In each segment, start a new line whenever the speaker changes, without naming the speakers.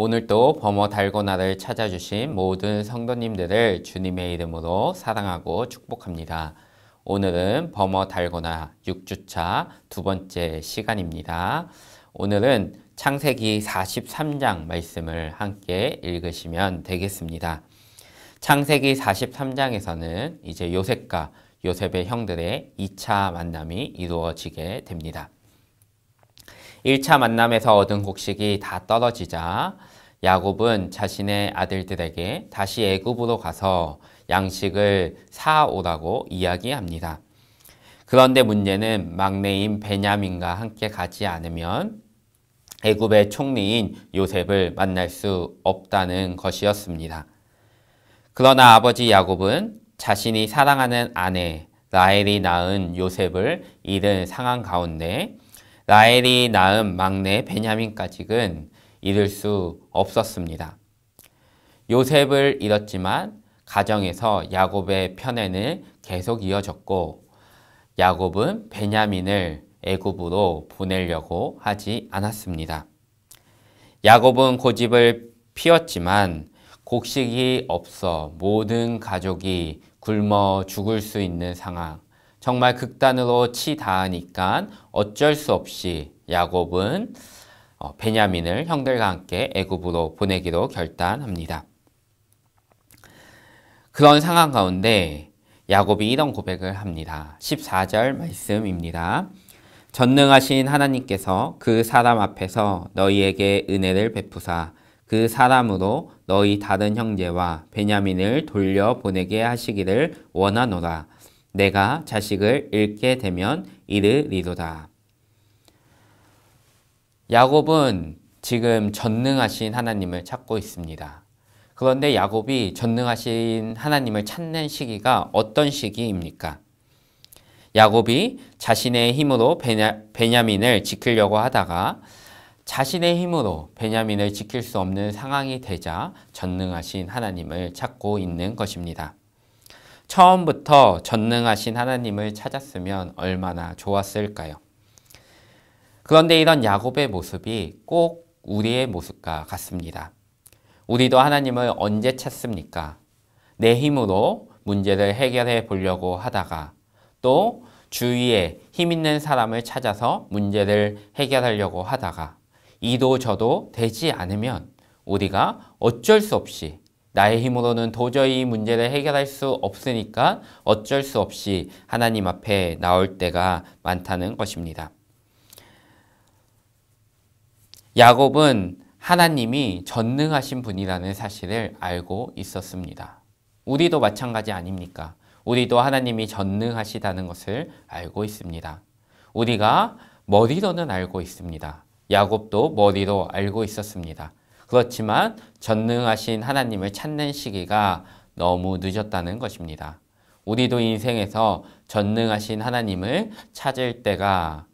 오늘도 범어 달고 나를 찾아주신 모든 성도님들을 주님의 이름으로 사랑하고 축복합니다. 오늘은 범어 달고나 6주차 두 번째 시간입니다. 오늘은 창세기 43장 말씀을 함께 읽으시면 되겠습니다. 창세기 43장에서는 이제 요셉과 요셉의 형들의 2차 만남이 이루어지게 됩니다. 1차 만남에서 얻은 곡식이 다 떨어지자 야곱은 자신의 아들들에게 다시 애굽으로 가서 양식을 사오라고 이야기합니다. 그런데 문제는 막내인 베냐민과 함께 가지 않으면 애굽의 총리인 요셉을 만날 수 없다는 것이었습니다. 그러나 아버지 야곱은 자신이 사랑하는 아내 라엘이 낳은 요셉을 잃은 상황 가운데 라엘이 낳은 막내 베냐민까지는 잃을 수 없었습니다. 요셉을 잃었지만 가정에서 야곱의 편애는 계속 이어졌고 야곱은 베냐민을 애굽으로 보내려고 하지 않았습니다. 야곱은 고집을 피웠지만 곡식이 없어 모든 가족이 굶어 죽을 수 있는 상황 정말 극단으로 치다하니까 어쩔 수 없이 야곱은 어, 베냐민을 형들과 함께 애굽으로 보내기로 결단합니다. 그런 상황 가운데 야곱이 이런 고백을 합니다. 14절 말씀입니다. 전능하신 하나님께서 그 사람 앞에서 너희에게 은혜를 베푸사 그 사람으로 너희 다른 형제와 베냐민을 돌려보내게 하시기를 원하노라. 내가 자식을 잃게 되면 이르리도다. 야곱은 지금 전능하신 하나님을 찾고 있습니다. 그런데 야곱이 전능하신 하나님을 찾는 시기가 어떤 시기입니까? 야곱이 자신의 힘으로 베냐, 베냐민을 지키려고 하다가 자신의 힘으로 베냐민을 지킬 수 없는 상황이 되자 전능하신 하나님을 찾고 있는 것입니다. 처음부터 전능하신 하나님을 찾았으면 얼마나 좋았을까요? 그런데 이런 야곱의 모습이 꼭 우리의 모습과 같습니다. 우리도 하나님을 언제 찾습니까? 내 힘으로 문제를 해결해 보려고 하다가 또 주위에 힘 있는 사람을 찾아서 문제를 해결하려고 하다가 이도 저도 되지 않으면 우리가 어쩔 수 없이 나의 힘으로는 도저히 이 문제를 해결할 수 없으니까 어쩔 수 없이 하나님 앞에 나올 때가 많다는 것입니다. 야곱은 하나님이 전능하신 분이라는 사실을 알고 있었습니다. 우리도 마찬가지 아닙니까? 우리도 하나님이 전능하시다는 것을 알고 있습니다. 우리가 머리로는 알고 있습니다. 야곱도 머리로 알고 있었습니다. 그렇지만 전능하신 하나님을 찾는 시기가 너무 늦었다는 것입니다. 우리도 인생에서 전능하신 하나님을 찾을 때가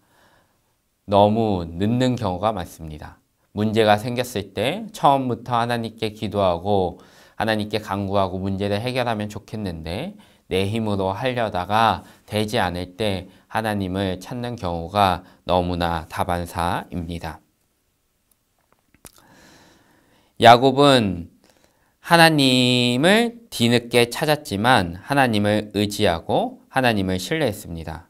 너무 늦는 경우가 많습니다. 문제가 생겼을 때 처음부터 하나님께 기도하고 하나님께 간구하고 문제를 해결하면 좋겠는데 내 힘으로 하려다가 되지 않을 때 하나님을 찾는 경우가 너무나 다반사입니다. 야곱은 하나님을 뒤늦게 찾았지만 하나님을 의지하고 하나님을 신뢰했습니다.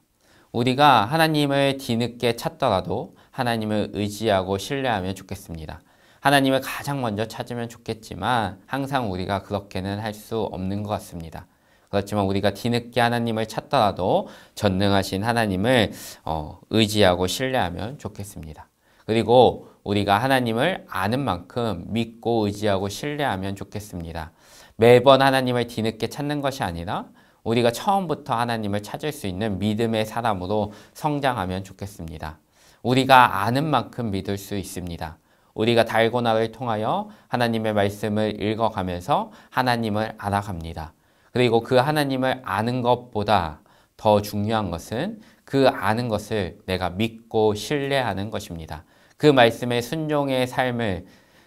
우리가 하나님을 뒤늦게 찾더라도 하나님을 의지하고 신뢰하면 좋겠습니다. 하나님을 가장 먼저 찾으면 좋겠지만 항상 우리가 그렇게는 할 수 없는 것 같습니다. 그렇지만 우리가 뒤늦게 하나님을 찾더라도 전능하신 하나님을 어, 의지하고 신뢰하면 좋겠습니다. 그리고 우리가 하나님을 아는 만큼 믿고 의지하고 신뢰하면 좋겠습니다. 매번 하나님을 뒤늦게 찾는 것이 아니라 우리가 처음부터 하나님을 찾을 수 있는 믿음의 사람으로 성장하면 좋겠습니다. 우리가 아는 만큼 믿을 수 있습니다. 우리가 달고나를 통하여 하나님의 말씀을 읽어가면서 하나님을 알아갑니다. 그리고 그 하나님을 아는 것보다 더 중요한 것은 그 아는 것을 내가 믿고 신뢰하는 것입니다. 그 말씀에 순종의 삶을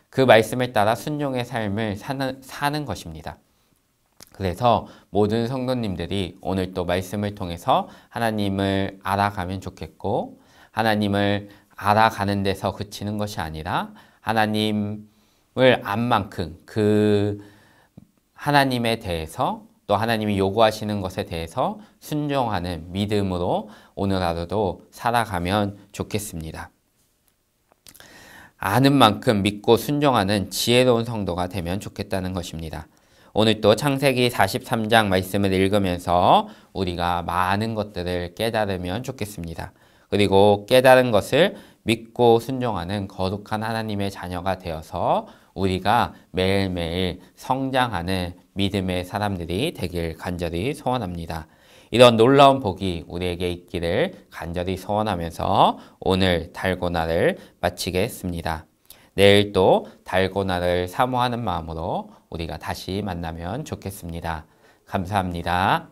그 말씀에 따라 순종의 삶을 사는, 사는 것입니다. 그래서 모든 성도님들이 오늘 또 말씀을 통해서 하나님을 알아가면 좋겠고 하나님을 알아가는 데서 그치는 것이 아니라 하나님을 안만큼 그 하나님에 대해서 또 하나님이 요구하시는 것에 대해서 순종하는 믿음으로 오늘 하루도 살아가면 좋겠습니다. 아는 만큼 믿고 순종하는 지혜로운 성도가 되면 좋겠다는 것입니다. 오늘 또 창세기 43장 말씀을 읽으면서 우리가 많은 것들을 깨달으면 좋겠습니다. 그리고 깨달은 것을 믿고 순종하는 거룩한 하나님의 자녀가 되어서 우리가 매일매일 성장하는 믿음의 사람들이 되길 간절히 소원합니다. 이런 놀라운 복이 우리에게 있기를 간절히 소원하면서 오늘 달고나를 마치겠습니다. 내일 또 달고나를 사모하는 마음으로 우리가 다시 만나면 좋겠습니다. 감사합니다.